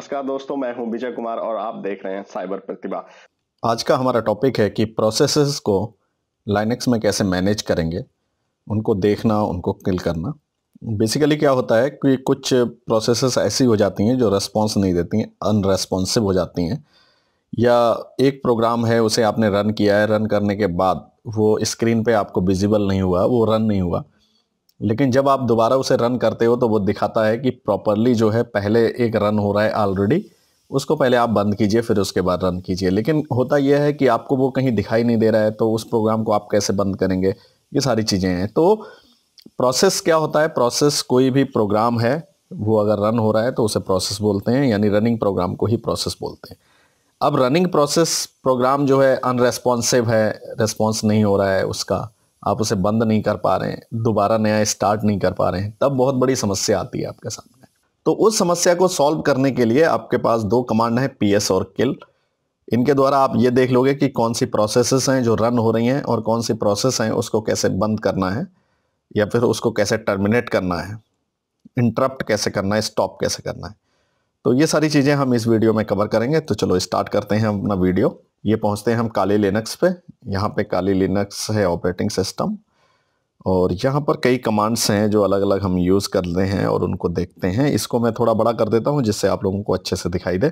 नमस्कार दोस्तों मैं हूं विजय कुमार और आप देख रहे हैं साइबर प्रतिभा आज का हमारा टॉपिक है कि प्रोसेस को लाइनेक्स में कैसे मैनेज करेंगे उनको देखना उनको किल करना बेसिकली क्या होता है कि कुछ प्रोसेस ऐसी हो जाती हैं जो रेस्पॉन्स नहीं देती हैं अनरेस्पॉन्सिव हो जाती हैं या एक प्रोग्राम है उसे आपने रन किया है रन करने के बाद वो स्क्रीन पे आपको विजिबल नहीं हुआ वो रन नहीं हुआ लेकिन जब आप दोबारा उसे रन करते हो तो वो दिखाता है कि प्रॉपरली जो है पहले एक रन हो रहा है ऑलरेडी उसको पहले आप बंद कीजिए फिर उसके बाद रन कीजिए लेकिन होता यह है कि आपको वो कहीं दिखाई नहीं दे रहा है तो उस प्रोग्राम को आप कैसे बंद करेंगे ये सारी चीज़ें हैं तो प्रोसेस क्या होता है प्रोसेस कोई भी प्रोग्राम है वो अगर रन हो रहा है तो उसे प्रोसेस बोलते हैं यानी रनिंग प्रोग्राम को ही प्रोसेस बोलते हैं अब रनिंग प्रोसेस प्रोग्राम जो है अनरेस्पॉन्सिव है रिस्पॉन्स नहीं हो रहा है उसका आप उसे बंद नहीं कर पा रहे हैं दोबारा नया स्टार्ट नहीं कर पा रहे हैं तब बहुत बड़ी समस्या आती है आपके सामने तो उस समस्या को सॉल्व करने के लिए आपके पास दो कमांड हैं पी और किल इनके द्वारा आप ये देख लोगे कि कौन सी प्रोसेस हैं जो रन हो रही हैं और कौन सी प्रोसेस हैं उसको कैसे बंद करना है या फिर उसको कैसे टर्मिनेट करना है इंटरप्ट कैसे करना है स्टॉप कैसे करना है तो ये सारी चीज़ें हम इस वीडियो में कवर करेंगे तो चलो स्टार्ट करते हैं अपना वीडियो ये पहुंचते हैं हम काले लिनक्स पे यहाँ पे काले लिनक्स है ऑपरेटिंग सिस्टम और यहाँ पर कई कमांड्स हैं जो अलग अलग हम यूज़ करते हैं और उनको देखते हैं इसको मैं थोड़ा बड़ा कर देता हूँ जिससे आप लोगों को अच्छे से दिखाई दे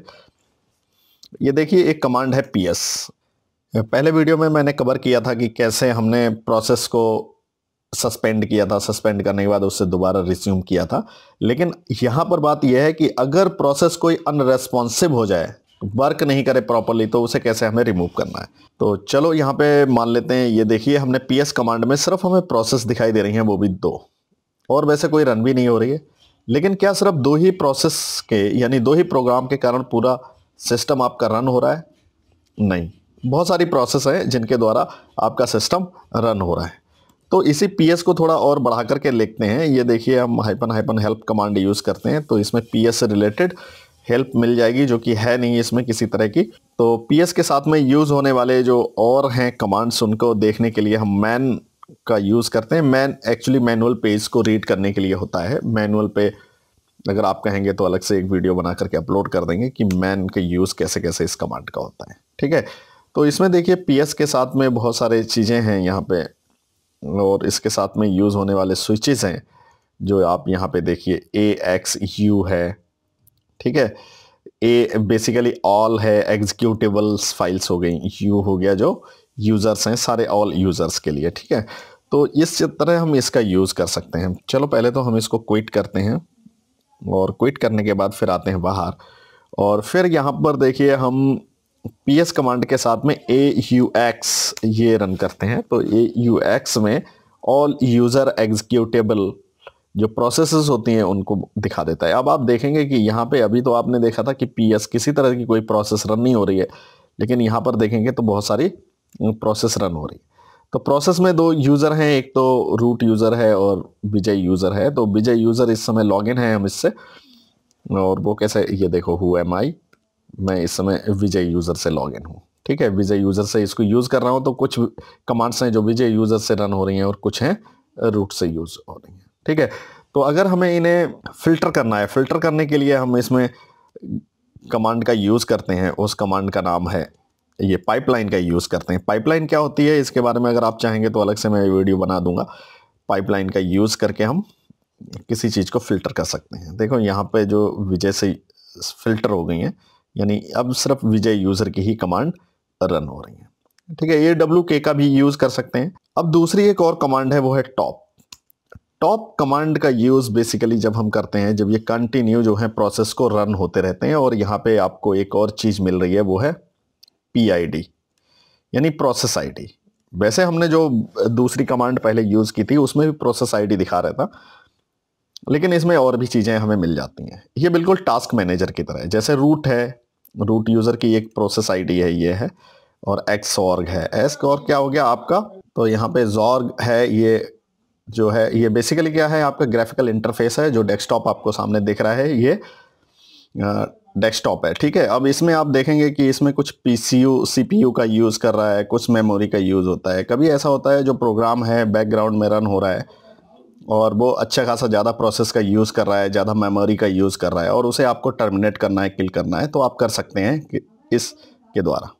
ये देखिए एक कमांड है पी पहले वीडियो में मैंने कवर किया था कि कैसे हमने प्रोसेस को सस्पेंड किया था सस्पेंड करने के बाद उससे दोबारा रिज्यूम किया था लेकिन यहाँ पर बात यह है कि अगर प्रोसेस कोई अनरेस्पॉन्सिव हो जाए वर्क नहीं करे प्रॉपरली तो उसे कैसे हमें रिमूव करना है तो चलो यहाँ पे मान लेते हैं ये देखिए हमने पी एस कमांड में सिर्फ हमें प्रोसेस दिखाई दे रही हैं वो भी दो और वैसे कोई रन भी नहीं हो रही है लेकिन क्या सिर्फ दो ही प्रोसेस के यानी दो ही प्रोग्राम के कारण पूरा सिस्टम आपका रन हो रहा है नहीं बहुत सारी प्रोसेस हैं जिनके द्वारा आपका सिस्टम रन हो रहा है तो इसी पी को थोड़ा और बढ़ा करके लिखते हैं ये देखिए हम hyphen hyphen help command use करते हैं तो इसमें पी से रिलेटेड हेल्प मिल जाएगी जो कि है नहीं इसमें किसी तरह की तो पी के साथ में यूज़ होने वाले जो और हैं कमांड्स उनको देखने के लिए हम मैन का यूज़ करते हैं मैन एक्चुअली मैनुअल पेज को रीड करने के लिए होता है मैनुअल पे अगर आप कहेंगे तो अलग से एक वीडियो बना करके अपलोड कर देंगे कि मैन का यूज़ कैसे कैसे इस कमांड का होता है ठीक है तो इसमें देखिए पी के साथ में बहुत सारे चीज़ें हैं यहाँ पे और इसके साथ में यूज़ होने वाले स्विचेज हैं जो आप यहाँ पर देखिए ए एक्स यू है ठीक है ए बेसिकली ऑल है एग्जीक्यूटिबल्स फाइल्स हो गई यू हो गया जो यूज़र्स हैं सारे ऑल यूज़र्स के लिए ठीक है तो इस तरह हम इसका यूज़ कर सकते हैं चलो पहले तो हम इसको क्विट करते हैं और क्विट करने के बाद फिर आते हैं बाहर और फिर यहाँ पर देखिए हम पी एस कमांड के साथ में ए यू एक्स ये रन करते हैं तो ए यू एक्स में ऑल यूज़र एग्जीक्यूटेबल जो प्रोसेसेस होती हैं उनको दिखा देता है अब आप देखेंगे कि यहाँ पे अभी तो आपने देखा था कि पीएस किसी तरह की कोई प्रोसेस रन नहीं हो रही है लेकिन यहाँ पर देखेंगे तो बहुत सारी प्रोसेस रन हो रही है तो प्रोसेस में दो यूज़र हैं एक तो रूट यूज़र है और विजय यूज़र है तो विजय यूज़र इस समय लॉग है हम इससे और वो कैसे ये देखो हु एम आई मैं इस समय विजय यूज़र से लॉग हूँ ठीक है विजय यूज़र से इसको यूज़ कर रहा हूँ तो कुछ कमांड्स हैं जो विजय यूज़र से रन हो रही हैं और कुछ हैं रूट से यूज़ हो रही हैं ठीक है तो अगर हमें इन्हें फ़िल्टर करना है फ़िल्टर करने के लिए हम इसमें कमांड का यूज़ करते हैं उस कमांड का नाम है ये पाइपलाइन का यूज़ करते हैं पाइपलाइन क्या होती है इसके बारे में अगर आप चाहेंगे तो अलग से मैं वीडियो बना दूंगा पाइपलाइन का यूज़ करके हम किसी चीज़ को फ़िल्टर कर सकते हैं देखो यहाँ पे जो विजय से फ़िल्टर हो गई हैं यानी अब सिर्फ विजय यूज़र की ही कमांड रन हो रही है ठीक है ये डब्ल्यू के का भी यूज़ कर सकते हैं अब दूसरी एक और कमांड है वो है टॉप टॉप कमांड का यूज़ बेसिकली जब हम करते हैं जब ये कंटिन्यू जो है प्रोसेस को रन होते रहते हैं और यहाँ पे आपको एक और चीज़ मिल रही है वो है पीआईडी यानी प्रोसेस आईडी वैसे हमने जो दूसरी कमांड पहले यूज़ की थी उसमें भी प्रोसेस आईडी दिखा रहा था लेकिन इसमें और भी चीज़ें हमें मिल जाती हैं ये बिल्कुल टास्क मैनेजर की तरह है जैसे रूट है रूट यूज़र की एक प्रोसेस आईडी है ये है और एक्सॉर्ग है एसऑर्ग क्या हो गया आपका तो यहाँ पे जॉर्ग है ये जो है ये बेसिकली क्या है आपका ग्राफिकल इंटरफेस है जो डेस्कटॉप आपको सामने दिख रहा है ये डेस्कटॉप है ठीक है अब इसमें आप देखेंगे कि इसमें कुछ पी सीपीयू का यूज़ कर रहा है कुछ मेमोरी का यूज़ होता है कभी ऐसा होता है जो प्रोग्राम है बैकग्राउंड में रन हो रहा है और वो अच्छा खासा ज़्यादा प्रोसेस का यूज़ कर रहा है ज़्यादा मेमोरी का यूज़ कर रहा है और उसे आपको टर्मिनेट करना है किल करना है तो आप कर सकते हैं इस के द्वारा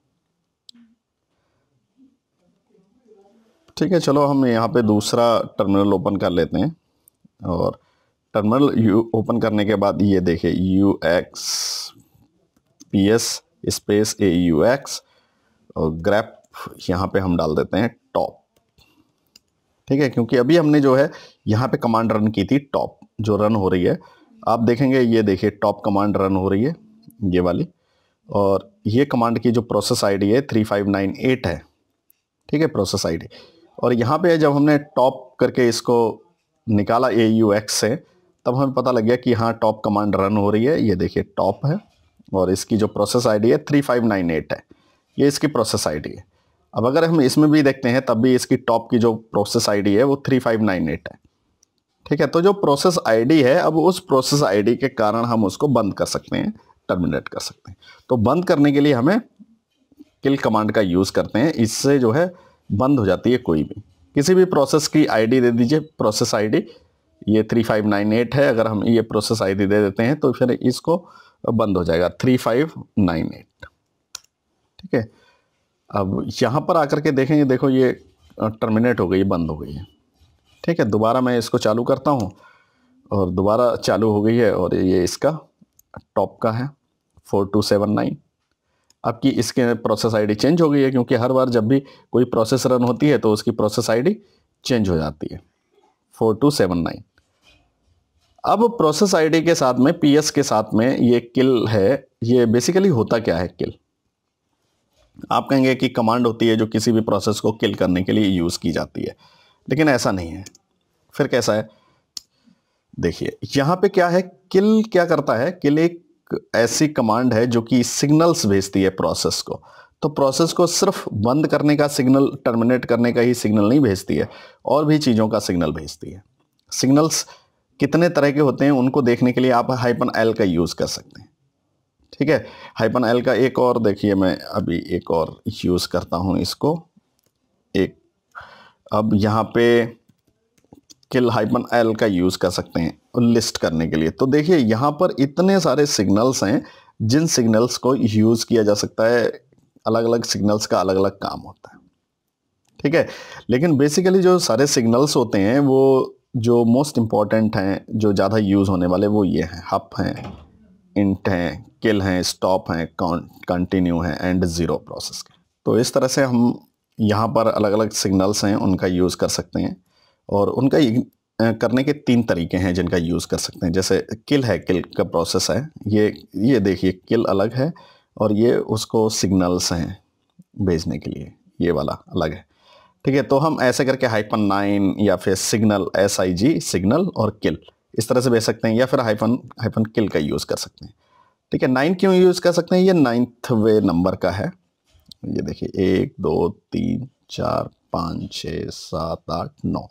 ठीक है चलो हम यहाँ पे दूसरा टर्मिनल ओपन कर लेते हैं और टर्मिनल यू ओपन करने के बाद ये देखिए U X P S space A U X और ग्रैप यहाँ पे हम डाल देते हैं टॉप ठीक है क्योंकि अभी हमने जो है यहाँ पे कमांड रन की थी टॉप जो रन हो रही है आप देखेंगे ये देखिए टॉप कमांड रन हो रही है ये वाली और ये कमांड की जो प्रोसेस आईडी है थ्री फाइव नाइन एट है ठीक है प्रोसेस आईडी और यहाँ पे जब हमने टॉप करके इसको निकाला ए यू एक्स से तब हमें पता लग गया कि हाँ टॉप कमांड रन हो रही है ये देखिए टॉप है और इसकी जो प्रोसेस आईडी है थ्री फाइव नाइन एट है ये इसकी प्रोसेस आईडी है अब अगर हम इसमें भी देखते हैं तब भी इसकी टॉप की जो प्रोसेस आईडी है वो थ्री फाइव नाइन एट है ठीक है तो जो प्रोसेस आईडी है अब उस प्रोसेस आईडी के कारण हम उसको बंद कर सकते हैं टर्मिनेट कर सकते हैं तो बंद करने के लिए हमें किल कमांड का यूज़ करते हैं इससे जो है बंद हो जाती है कोई भी किसी भी प्रोसेस की आईडी दे दीजिए प्रोसेस आईडी ये थ्री फाइव नाइन एट है अगर हम ये प्रोसेस आईडी दे देते हैं तो फिर इसको बंद हो जाएगा थ्री फाइव नाइन एट ठीक है अब यहाँ पर आकर के देखेंगे देखो ये टर्मिनेट हो गई बंद हो गई है ठीक है दोबारा मैं इसको चालू करता हूँ और दोबारा चालू हो गई है और ये इसका टॉप का है फोर टू सेवन नाइन आपकी इसके प्रोसेस आईडी चेंज हो गई है क्योंकि हर बार जब भी कोई प्रोसेस रन होती है तो उसकी प्रोसेस आईडी चेंज हो जाती है फोर टू सेवन नाइन अब प्रोसेस आईडी के साथ में पीएस के साथ में ये किल है ये बेसिकली होता क्या है किल आप कहेंगे कि कमांड होती है जो किसी भी प्रोसेस को किल करने के लिए यूज़ की जाती है लेकिन ऐसा नहीं है फिर कैसा है देखिए यहां पे क्या है किल क्या करता है किल एक ऐसी कमांड है जो कि सिग्नल्स भेजती है प्रोसेस को तो प्रोसेस को सिर्फ बंद करने का सिग्नल टर्मिनेट करने का ही सिग्नल नहीं भेजती है और भी चीज़ों का सिग्नल भेजती है सिग्नल्स कितने तरह के होते हैं उनको देखने के लिए आप हाइपन एल का यूज़ कर सकते हैं ठीक है हाइपन एल का एक और देखिए मैं अभी एक और यूज़ करता हूँ इसको एक अब यहाँ पे किल हाइपन एल का यूज़ कर सकते हैं लिस्ट करने के लिए तो देखिए यहाँ पर इतने सारे सिग्नल्स हैं जिन सिग्नल्स को यूज़ किया जा सकता है अलग अलग सिग्नल्स का अलग अलग काम होता है ठीक है लेकिन बेसिकली जो सारे सिग्नल्स होते हैं वो जो मोस्ट इम्पॉर्टेंट हैं जो ज़्यादा यूज़ होने वाले वो ये हैं हप हैं इंट हैं किल हैं स्टॉप हैं कंटिन्यू हैं एंड ज़ीरो प्रोसेस के तो इस तरह से हम यहाँ पर अलग अलग सिग्नल्स हैं उनका यूज़ कर सकते हैं और उनका करने के तीन तरीके हैं जिनका यूज़ कर सकते हैं जैसे किल है किल का प्रोसेस है ये ये देखिए किल अलग है और ये उसको सिग्नल्स हैं भेजने के लिए ये वाला अलग है ठीक है तो हम ऐसे करके हाइफन नाइन या फिर signal S I G signal और किल इस तरह से भेज सकते हैं या फिर हाइफन हाइफन किल का यूज़ कर सकते हैं ठीक है नाइन क्यों यूज़ कर सकते हैं ये नाइन्थ वे नंबर का है ये देखिए एक दो तीन चार पाँच छः सात आठ नौ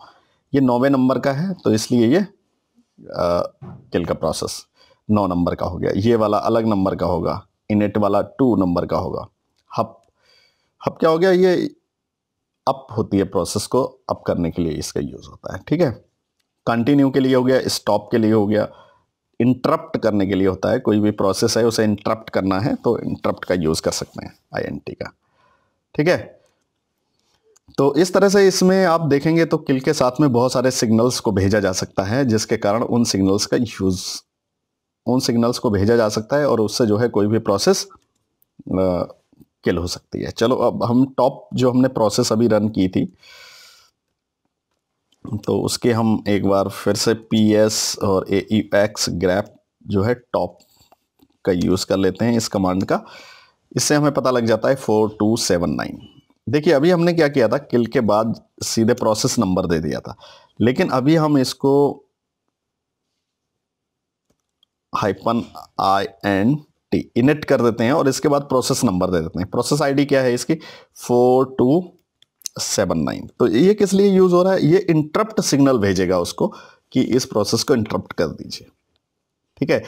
ये नौवे नंबर का है तो इसलिए ये किल का प्रोसेस नौ नंबर का हो गया ये वाला अलग नंबर का होगा इनेट वाला टू नंबर का होगा हप हप क्या हो गया ये अप होती है प्रोसेस को अप करने के लिए इसका यूज़ होता है ठीक है कंटिन्यू के लिए हो गया स्टॉप के लिए हो गया इंटरप्ट करने के लिए होता है कोई भी प्रोसेस है उसे इंटरप्ट करना है तो इंटरप्ट का यूज़ कर सकते हैं आईएनटी का ठीक है तो इस तरह से इसमें आप देखेंगे तो किल के साथ में बहुत सारे सिग्नल्स को भेजा जा सकता है जिसके कारण उन सिग्नल्स का यूज़ उन सिग्नल्स को भेजा जा सकता है और उससे जो है कोई भी प्रोसेस किल हो सकती है चलो अब हम टॉप जो हमने प्रोसेस अभी रन की थी तो उसके हम एक बार फिर से पी एस और ए ई एक्स ग्रैप जो है टॉप का यूज़ कर लेते हैं इस कमांड का इससे हमें पता लग जाता है फोर टू सेवन नाइन देखिए अभी हमने क्या किया था किल के बाद सीधे प्रोसेस नंबर दे दिया था लेकिन अभी हम इसको hyphen I N T init कर देते हैं और इसके बाद प्रोसेस नंबर दे देते हैं प्रोसेस आईडी क्या है इसकी फोर टू सेवन नाइन तो ये किस लिए यूज़ हो रहा है ये इंटरप्ट सिग्नल भेजेगा उसको कि इस प्रोसेस को इंटरप्ट कर दीजिए ठीक है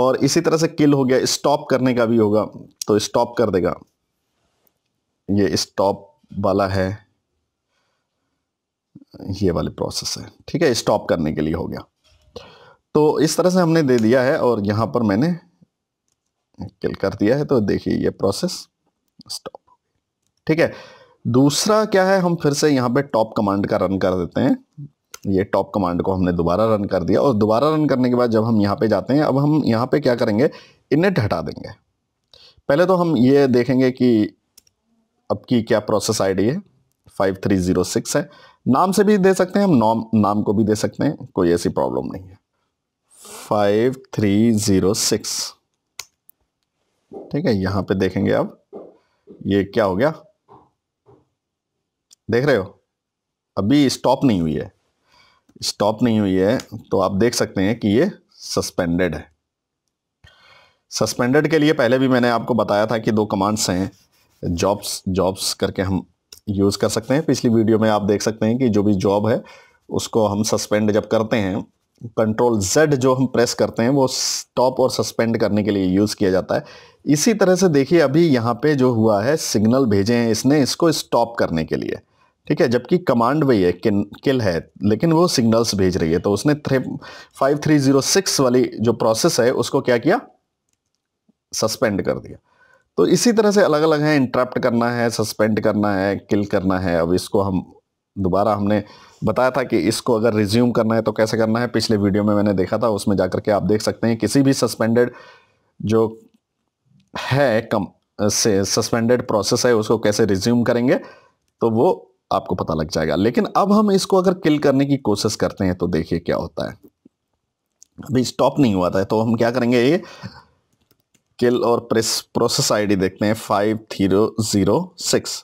और इसी तरह से किल हो गया स्टॉप करने का भी होगा तो स्टॉप कर देगा ये स्टॉप वाला है ये वाली प्रोसेस है ठीक है स्टॉप करने के लिए हो गया तो इस तरह से हमने दे दिया है और यहाँ पर मैंने किल कर दिया है तो देखिए ये प्रोसेस स्टॉप ठीक है दूसरा क्या है हम फिर से यहाँ पे टॉप कमांड का रन कर देते हैं ये टॉप कमांड को हमने दोबारा रन कर दिया और दोबारा रन करने के बाद जब हम यहाँ पे जाते हैं अब हम यहाँ पे क्या करेंगे इनेट हटा देंगे पहले तो हम ये देखेंगे कि अब की क्या प्रोसेस आईडी है फाइव थ्री ज़ीरो सिक्स है नाम से भी दे सकते हैं हम नाम नाम को भी दे सकते हैं कोई ऐसी प्रॉब्लम नहीं है फाइव थ्री ज़ीरो सिक्स ठीक है यहां पे देखेंगे अब ये क्या हो गया देख रहे हो अभी स्टॉप नहीं हुई है स्टॉप नहीं हुई है तो आप देख सकते हैं कि ये सस्पेंडेड है सस्पेंडेड के लिए पहले भी मैंने आपको बताया था कि दो कमांड्स हैं जॉब्स जॉब्स करके हम यूज़ कर सकते हैं पिछली वीडियो में आप देख सकते हैं कि जो भी जॉब है उसको हम सस्पेंड जब करते हैं कंट्रोल जेड जो हम प्रेस करते हैं वो स्टॉप और सस्पेंड करने के लिए यूज़ किया जाता है इसी तरह से देखिए अभी यहाँ पे जो हुआ है सिग्नल भेजे हैं इसने इसको स्टॉप करने के लिए ठीक है जबकि कमांड वही है किन किल है लेकिन वो सिग्नल्स भेज रही है तो उसने three five three zero six वाली जो प्रोसेस है उसको क्या किया सस्पेंड कर दिया तो इसी तरह से अलग अलग हैं इंटरप्ट करना है सस्पेंड करना है किल करना है अब इसको हम दोबारा हमने बताया था कि इसको अगर रिज्यूम करना है तो कैसे करना है पिछले वीडियो में मैंने देखा था उसमें जाकर के आप देख सकते हैं किसी भी सस्पेंडेड जो है कम से सस्पेंडेड प्रोसेस है उसको कैसे रिज्यूम करेंगे तो वो आपको पता लग जाएगा लेकिन अब हम इसको अगर किल करने की कोशिश करते हैं तो देखिए क्या होता है अभी स्टॉप नहीं हुआ था तो हम क्या करेंगे ये किल और प्रेस प्रोसेस आईडी देखते हैं फाइव जीरो ज़ीरो सिक्स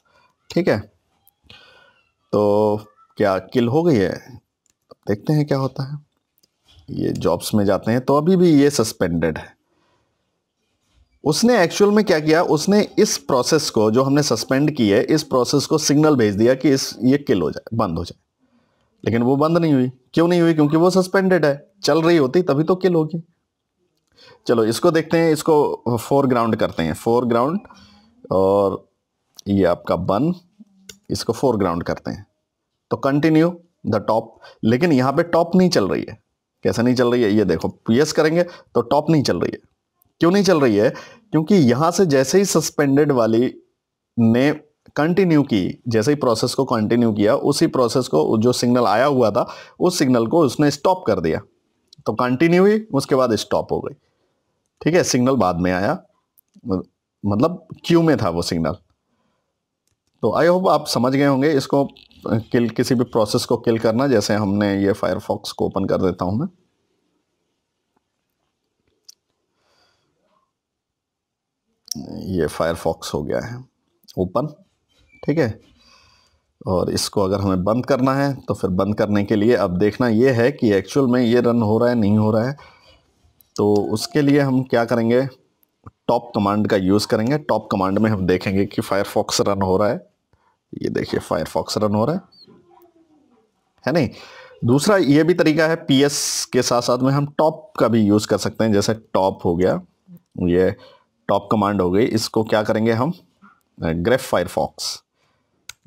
ठीक है तो क्या किल हो गई है देखते हैं क्या होता है ये जॉब्स में जाते हैं तो अभी भी ये सस्पेंडेड है उसने एक्चुअल में क्या किया उसने इस प्रोसेस को जो हमने सस्पेंड की है इस प्रोसेस को सिग्नल भेज दिया कि इस ये किल हो जाए बंद हो जाए लेकिन वो बंद नहीं हुई क्यों नहीं हुई क्योंकि वो सस्पेंडेड है चल रही होती तभी तो किल होगी चलो इसको देखते हैं इसको फोर ग्राउंड करते हैं फोर ग्राउंड और ये आपका वन इसको फोर ग्राउंड करते हैं तो कंटिन्यू द टॉप लेकिन यहाँ पे टॉप नहीं चल रही है कैसे नहीं चल रही है ये देखो यस करेंगे तो टॉप नहीं चल रही है क्यों नहीं चल रही है क्योंकि यहाँ से जैसे ही सस्पेंडेड वाली ने कंटिन्यू की जैसे ही प्रोसेस को कंटिन्यू किया उसी प्रोसेस को जो सिग्नल आया हुआ था उस सिग्नल को उसने स्टॉप कर दिया तो कंटिन्यू ही उसके बाद स्टॉप हो गई ठीक है सिग्नल बाद में आया मतलब क्यू में था वो सिग्नल तो आई होप आप समझ गए होंगे इसको किल किसी भी प्रोसेस को किल करना जैसे हमने ये फायरफॉक्स को ओपन कर देता हूं मैं ये फायरफॉक्स हो गया है ओपन ठीक है और इसको अगर हमें बंद करना है तो फिर बंद करने के लिए अब देखना ये है कि एक्चुअल में ये रन हो रहा है नहीं हो रहा है तो उसके लिए हम क्या करेंगे टॉप कमांड का यूज़ करेंगे टॉप कमांड में हम देखेंगे कि फायरफॉक्स रन हो रहा है ये देखिए फायरफॉक्स रन हो रहा है है नहीं दूसरा ये भी तरीका है पी के साथ साथ में हम टॉप का भी यूज़ कर सकते हैं जैसे टॉप हो गया ये टॉप कमांड हो गई इसको क्या करेंगे हम ग्रेफ फायरफॉक्स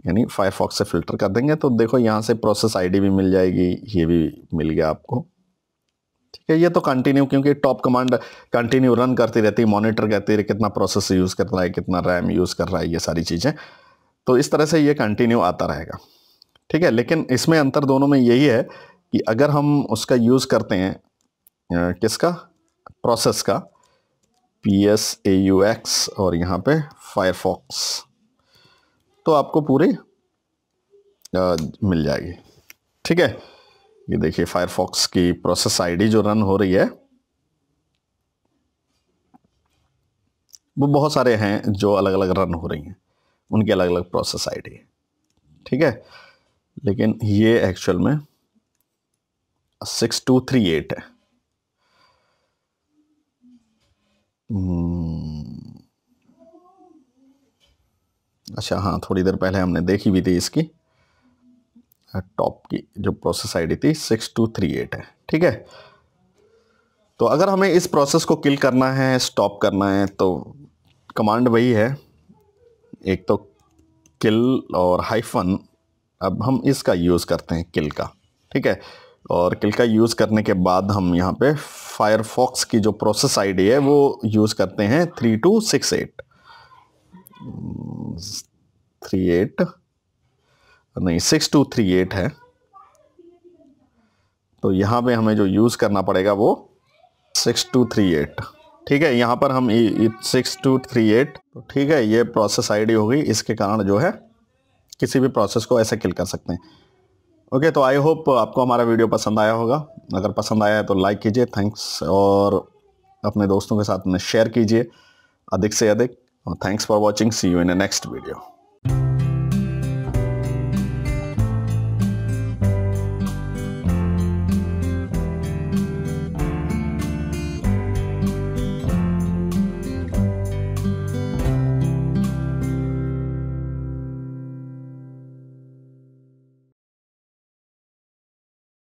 यानी फायरफॉक्स से फ़िल्टर कर देंगे तो देखो यहाँ से प्रोसेस आईडी भी मिल जाएगी ये भी मिल गया आपको ठीक है ये तो कंटिन्यू क्योंकि टॉप कमांड कंटिन्यू रन करती रहती है मॉनिटर कहती है कितना प्रोसेस यूज़ कर रहा है कितना रैम यूज़ कर रहा है ये सारी चीज़ें तो इस तरह से ये कंटिन्यू आता रहेगा ठीक है लेकिन इसमें अंतर दोनों में यही है कि अगर हम उसका यूज़ करते हैं किसका प्रोसेस का P S A U X और यहाँ पे फायरफॉक्स तो आपको पूरी मिल जाएगी ठीक है ये देखिए फायरफॉक्स की प्रोसेस आईडी जो रन हो रही है वो बहुत सारे हैं जो अलग अलग रन हो रही हैं उनकी अलग अलग प्रोसेस आईडी है ठीक है लेकिन ये एक्चुअल में सिक्स टू थ्री एट है हम्म। अच्छा हाँ थोड़ी देर पहले हमने देखी भी थी इसकी टॉप की जो प्रोसेस आईडी थी सिक्स टू थ्री एट है ठीक है तो अगर हमें इस प्रोसेस को किल करना है स्टॉप करना है तो कमांड वही है एक तो किल और हाइफन अब हम इसका यूज़ करते हैं किल का ठीक है और किल का यूज़ करने के बाद हम यहाँ पे फायरफॉक्स की जो प्रोसेस आईडी है वो यूज़ करते हैं three two six eight three eight नहीं सिक्स टू थ्री एट है तो यहाँ पे हमें जो यूज़ करना पड़ेगा वो सिक्स टू थ्री एट ठीक है यहाँ पर हम सिक्स टू थ्री एट तो ठीक है ये प्रोसेस आईडी होगी इसके कारण जो है किसी भी प्रोसेस को ऐसे किल कर सकते हैं ओके okay, तो आई होप आपको हमारा वीडियो पसंद आया होगा अगर पसंद आया है तो लाइक कीजिए थैंक्स और अपने दोस्तों के साथ में शेयर कीजिए अधिक से अधिक और thanks for watching see you in a next video